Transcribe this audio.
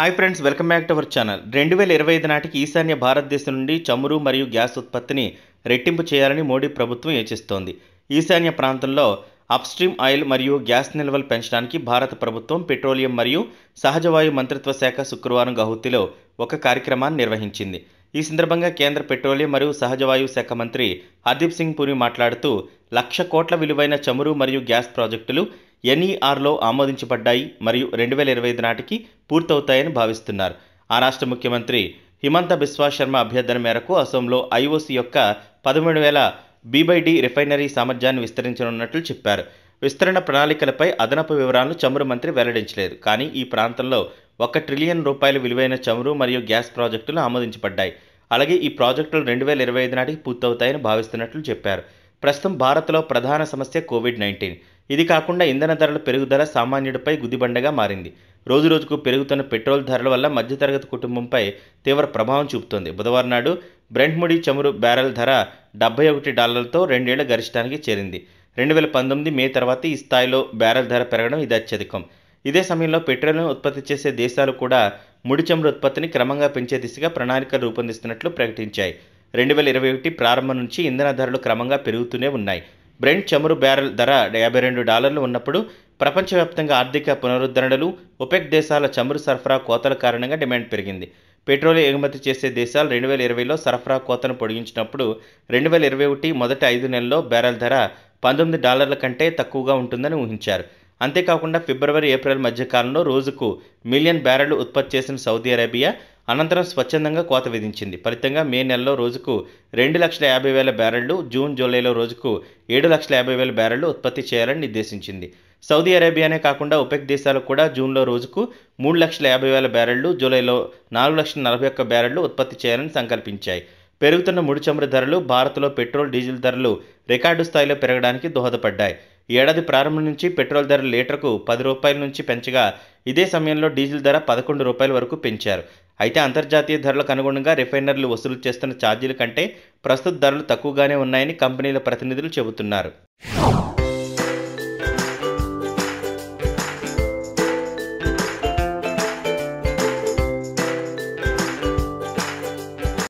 hi friends welcome back to our channel రెండు వేల ఇరవై ఐదు నాటికి ఈశాన్య భారతదేశం నుండి చమురు మరియు గ్యాస్ ఉత్పత్తిని రెట్టింపు చేయాలని మోడీ ప్రభుత్వం యోచిస్తోంది ఈశాన్య ప్రాంతంలో అప్స్ట్రీమ్ ఆయిల్ మరియు గ్యాస్ నిల్వలు పెంచడానికి భారత ప్రభుత్వం పెట్రోలియం మరియు సహజవాయు మంత్రిత్వ శాఖ శుక్రవారం గౌహతిలో ఒక కార్యక్రమాన్ని నిర్వహించింది ఈ సందర్భంగా కేంద్ర పెట్రోలియం మరియు సహజవాయు శాఖ మంత్రి హర్దీప్ సింగ్ పూరి మాట్లాడుతూ లక్ష కోట్ల విలువైన చమురు మరియు గ్యాస్ ప్రాజెక్టులు ఎన్ఈఆర్లో ఆమోదించబడ్డాయి మరియు రెండు వేల ఇరవై ఐదు నాటికి పూర్తవుతాయని భావిస్తున్నారు ఆ రాష్ట్ర ముఖ్యమంత్రి హిమంత బిశ్వా శర్మ అభ్యర్థన మేరకు అసోంలో ఐఓసీ యొక్క పదమూడు వేల బీబైడి రిఫైనరీ సామర్థ్యాన్ని విస్తరించనున్నట్లు చెప్పారు విస్తరణ ప్రణాళికలపై అదనపు వివరాలను చమురు మంత్రి వెల్లడించలేదు కానీ ఈ ప్రాంతంలో ఒక ట్రిలియన్ రూపాయల విలువైన చమురు మరియు గ్యాస్ ప్రాజెక్టులు ఆమోదించబడ్డాయి అలాగే ఈ ప్రాజెక్టులు రెండు వేల ఇరవై ఐదు నాటికి పూర్తవుతాయని భావిస్తున్నట్లు చెప్పారు ప్రస్తుతం భారత్లో ప్రధాన సమస్య కోవిడ్ నైన్టీన్ ఇది కాకుండా ఇంధన ధరల పెరుగుదల సామాన్యుడిపై గుదిబండగా మారింది రోజురోజుకు పెరుగుతున్న పెట్రోల్ ధరల వల్ల మధ్యతరగతి కుటుంబంపై తీవ్ర ప్రభావం చూపుతోంది బుధవారం నాడు బ్రెంట్ ముడి చమురు బ్యారెల్ ధర డెబ్బై ఒకటి డాలర్లతో రెండేళ్ల గరిష్టానికి చేరింది రెండు వేల పంతొమ్మిది మే తర్వాత ఈ స్థాయిలో బ్యారెల్ ధర పెరగడం ఇది అత్యధికం ఇదే సమయంలో పెట్రోల్ను ఉత్పత్తి చేసే దేశాలు కూడా ముడి చమురు ఉత్పత్తిని క్రమంగా పెంచే దిశగా ప్రణాళికలు రూపొందిస్తున్నట్లు ప్రకటించాయి రెండు వేల ఇరవై ఒకటి ప్రారంభం నుంచి ఇంధన ధరలు క్రమంగా పెరుగుతూనే ఉన్నాయి బ్రెంట్ చమురు బ్యారెల్ ధర యాభై రెండు డాలర్లు ఉన్నప్పుడు ప్రపంచవ్యాప్తంగా ఆర్థిక పునరుద్ధరణలు ఒపెక్ దేశాల చమురు సరఫరా కోతల కారణంగా డిమాండ్ పెరిగింది పెట్రోల్ ఎగుమతి చేసే దేశాలు రెండు వేల ఇరవైలో సరఫరా కోతను పొడిగించినప్పుడు రెండు వేల ఇరవై ఒకటి మొదటి ఐదు నెలల్లో బ్యారెల్ ధర పంతొమ్మిది డాలర్ల కంటే తక్కువగా ఉంటుందని ఊహించారు అంతేకాకుండా ఫిబ్రవరి ఏప్రిల్ మధ్య కాలంలో రోజుకు మిలియన్ బ్యారెల్ ఉత్పత్తి చేసిన సౌదీ అరేబియా అనంతరం స్వచ్ఛందంగా కోత విధించింది ఫలితంగా మే నెలలో రోజుకు రెండు లక్షల యాభై వేల బ్యారళ్లు జూన్ జూలైలో రోజుకు ఏడు లక్షల యాభై వేల బ్యారళ్లు ఉత్పత్తి చేయాలని నిర్దేశించింది సౌదీ అరేబియానే కాకుండా ఉపెక్ దేశాలు కూడా జూన్లో రోజుకు మూడు లక్షల యాభై వేల బ్యారళ్లు జూలైలో నాలుగు లక్షల నలభై ఒక్క బ్యారెళ్లు ఉత్పత్తి చేయాలని సంకల్పించాయి పెరుగుతున్న ముడి చమురు ధరలు భారత్లో పెట్రోల్ డీజిల్ ధరలు రికార్డు స్థాయిలో పెరగడానికి దోహదపడ్డాయి ఏడాది ప్రారంభం నుంచి పెట్రోల్ ధరలు లీటర్కు పది రూపాయల నుంచి పెంచగా ఇదే సమయంలో డీజిల్ ధర పదకొండు రూపాయల వరకు పెంచారు అయితే అంతర్జాతీయ ధరలకు అనుగుణంగా రిఫైనర్లు వసూలు చేస్తున్న ఛార్జీల కంటే ప్రస్తుత ధరలు తక్కువగానే ఉన్నాయని కంపెనీల ప్రతినిధులు చెబుతున్నారు